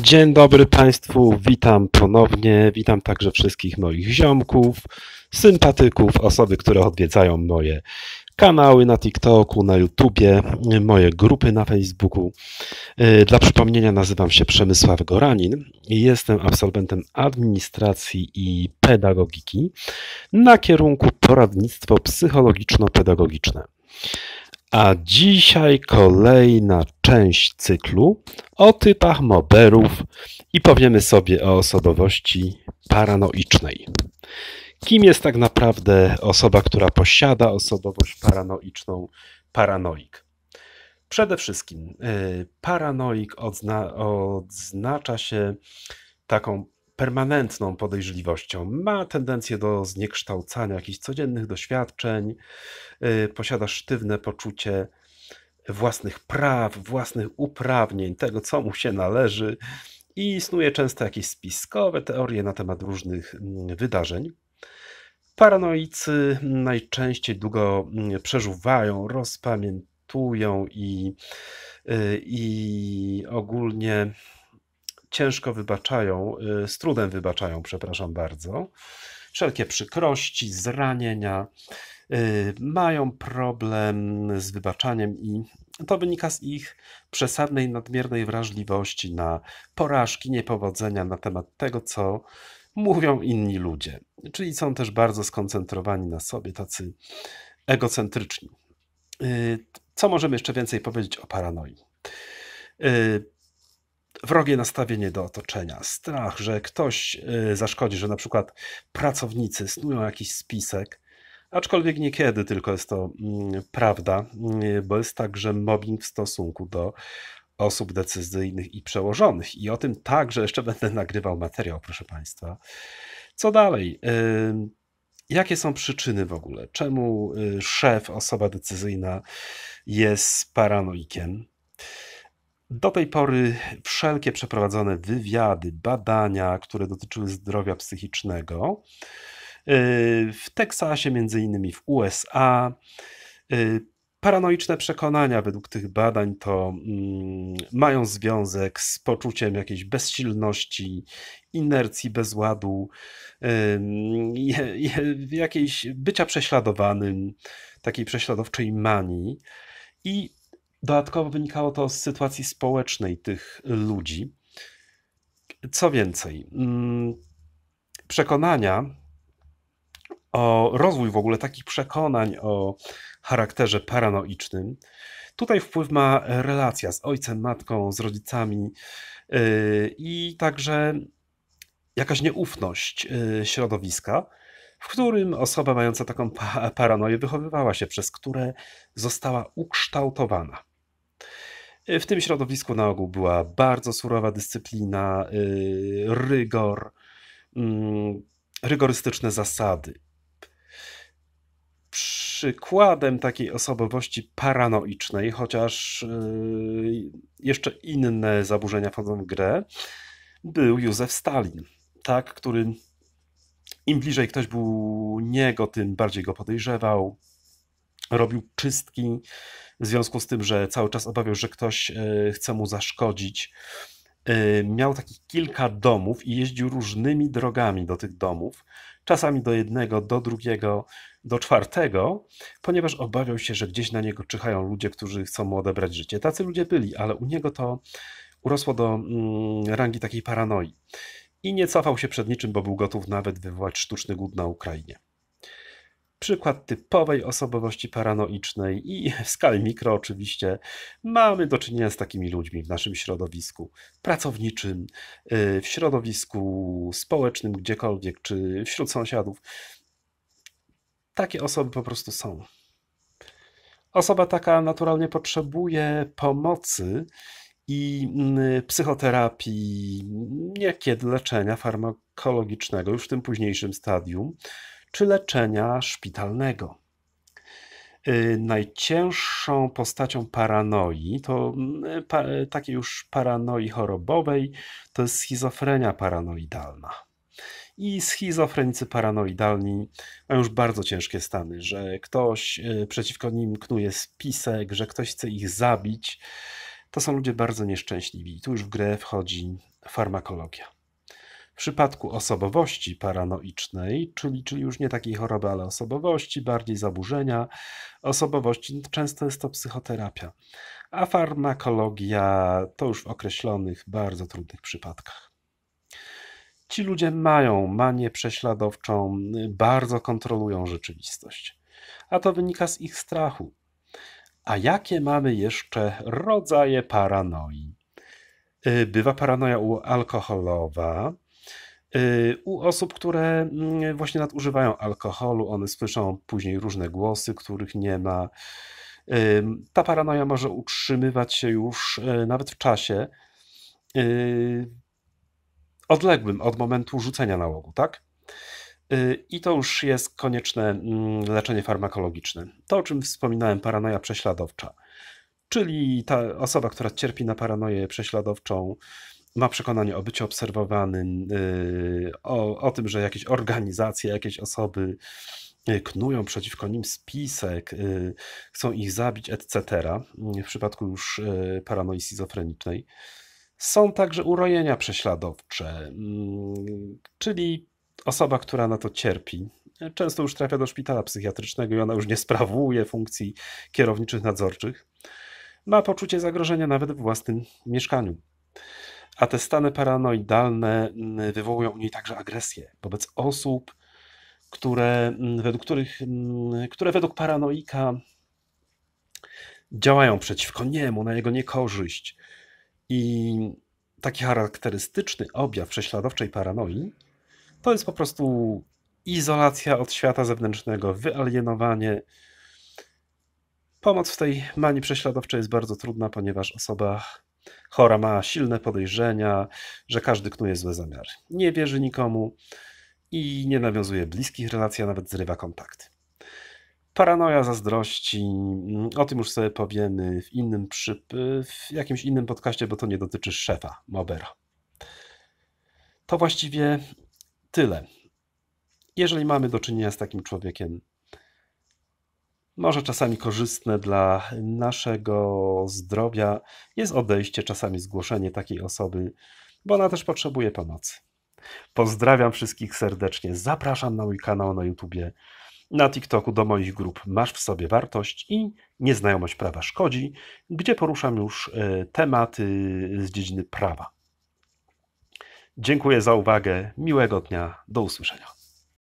Dzień dobry Państwu, witam ponownie, witam także wszystkich moich ziomków, sympatyków, osoby, które odwiedzają moje kanały na TikToku, na YouTubie, moje grupy na Facebooku. E, dla przypomnienia nazywam się Przemysław Goranin i jestem absolwentem administracji i pedagogiki na kierunku poradnictwo psychologiczno-pedagogiczne. A dzisiaj kolejna część cyklu o typach moberów i powiemy sobie o osobowości paranoicznej. Kim jest tak naprawdę osoba, która posiada osobowość paranoiczną, paranoik? Przede wszystkim y, paranoik odznacza się taką permanentną podejrzliwością. Ma tendencję do zniekształcania jakichś codziennych doświadczeń, y, posiada sztywne poczucie własnych praw, własnych uprawnień, tego co mu się należy i istnieje często jakieś spiskowe teorie na temat różnych mm, wydarzeń. Paranoicy najczęściej długo mm, przeżuwają, rozpamiętują i, y, i ogólnie ciężko wybaczają, y, z trudem wybaczają, przepraszam bardzo, wszelkie przykrości, zranienia, y, mają problem z wybaczaniem i to wynika z ich przesadnej, nadmiernej wrażliwości na porażki, niepowodzenia na temat tego, co mówią inni ludzie. Czyli są też bardzo skoncentrowani na sobie, tacy egocentryczni. Y, co możemy jeszcze więcej powiedzieć o paranoi? wrogie nastawienie do otoczenia, strach, że ktoś y, zaszkodzi, że na przykład pracownicy snują jakiś spisek, aczkolwiek niekiedy tylko jest to mm, prawda, y, bo jest także mobbing w stosunku do osób decyzyjnych i przełożonych. I o tym także jeszcze będę nagrywał materiał, proszę Państwa. Co dalej? Y, jakie są przyczyny w ogóle? Czemu szef, osoba decyzyjna jest paranoikiem? Do tej pory wszelkie przeprowadzone wywiady, badania, które dotyczyły zdrowia psychicznego y, w Teksasie, między innymi w USA, y, paranoiczne przekonania według tych badań to mm, mają związek z poczuciem jakiejś bezsilności, inercji, bezładu, jakiejś bycia prześladowanym, takiej prześladowczej manii. I Dodatkowo wynikało to z sytuacji społecznej tych ludzi. Co więcej, mm, przekonania o rozwój w ogóle takich przekonań o charakterze paranoicznym. Tutaj wpływ ma relacja z ojcem, matką, z rodzicami yy, i także jakaś nieufność yy, środowiska, w którym osoba mająca taką paranoję wychowywała się, przez które została ukształtowana. Y, w tym środowisku na ogół była bardzo surowa dyscyplina, y, rygor, mm, rygorystyczne zasady. Przykładem takiej osobowości paranoicznej, chociaż y, jeszcze inne zaburzenia wchodzą w grę, był Józef Stalin, tak, który im bliżej ktoś był niego, tym bardziej go podejrzewał, robił czystki w związku z tym, że cały czas obawiał, że ktoś e, chce mu zaszkodzić. E, miał takich kilka domów i jeździł różnymi drogami do tych domów, czasami do jednego, do drugiego, do czwartego, ponieważ obawiał się, że gdzieś na niego czyhają ludzie, którzy chcą mu odebrać życie. Tacy ludzie byli, ale u niego to urosło do mm, rangi takiej paranoi. I nie cofał się przed niczym, bo był gotów nawet wywołać sztuczny głód na Ukrainie przykład typowej osobowości paranoicznej i w skali mikro oczywiście mamy do czynienia z takimi ludźmi w naszym środowisku pracowniczym, y, w środowisku społecznym, gdziekolwiek, czy wśród sąsiadów. Takie osoby po prostu są. Osoba taka naturalnie potrzebuje pomocy i mm, psychoterapii, niekiedy leczenia farmakologicznego, już w tym późniejszym stadium, czy leczenia szpitalnego. Y, najcięższą postacią paranoi, to mm, y, pa, y, takiej już paranoi chorobowej, to jest schizofrenia paranoidalna. I schizofrenicy paranoidalni mają już bardzo ciężkie stany, że ktoś przeciwko nim knuje spisek, że ktoś chce ich zabić. To są ludzie bardzo nieszczęśliwi. I tu już w grę wchodzi farmakologia przypadku osobowości paranoicznej, czyli, czyli już nie takiej choroby, ale osobowości, bardziej zaburzenia osobowości, no często jest to psychoterapia. A farmakologia to już w określonych, bardzo trudnych przypadkach. Ci ludzie mają manię prześladowczą, bardzo kontrolują rzeczywistość. A to wynika z ich strachu. A jakie mamy jeszcze rodzaje paranoi? Y, bywa paranoja alkoholowa, Y, u osób, które mm, właśnie nadużywają alkoholu, one słyszą później różne głosy, których nie ma. Y, ta paranoja może utrzymywać się już y, nawet w czasie odległym od momentu rzucenia nałogu, tak? I to już jest konieczne mm, leczenie farmakologiczne. To, o czym wspominałem, paranoja prześladowcza. Czyli ta osoba, która cierpi na paranoję prześladowczą, ma przekonanie o byciu obserwowanym, y, o, o tym, że jakieś organizacje, jakieś osoby y, knują przeciwko nim spisek, y, chcą ich zabić, etc. W przypadku już paranoi schizofrenicznej. Są także urojenia prześladowcze, mm, czyli osoba, która na to cierpi, często już trafia do szpitala psychiatrycznego i ona już nie sprawuje funkcji kierowniczych nadzorczych. Ma poczucie zagrożenia nawet w własnym mieszkaniu. A te stany paranoidalne mm, wywołują u niej także agresję wobec osób, które mm, według, których, mm, które według paranoika działają przeciwko niemu, na jego niekorzyść. I taki charakterystyczny objaw prześladowczej paranoi to jest po prostu izolacja od świata zewnętrznego, wyalienowanie. Pomoc w tej manii prześladowczej jest bardzo trudna, ponieważ osoba Chora ma silne podejrzenia, że każdy knuje złe zamiary. Nie wierzy nikomu i nie nawiązuje bliskich relacji, a nawet zrywa kontakty. Paranoja zazdrości, mm, o tym już sobie powiemy w innym w jakimś innym podcaście, bo to nie dotyczy szefa Mobera. To właściwie tyle. Jeżeli mamy do czynienia z takim człowiekiem, może czasami korzystne dla naszego zdrowia jest odejście, czasami zgłoszenie takiej osoby, bo ona też potrzebuje pomocy. Pozdrawiam wszystkich serdecznie, zapraszam na mój kanał na YouTubie, na TikToku do moich grup Masz w sobie wartość i Nieznajomość prawa szkodzi, gdzie poruszam już e, tematy z dziedziny prawa. Dziękuję za uwagę, miłego dnia, do usłyszenia.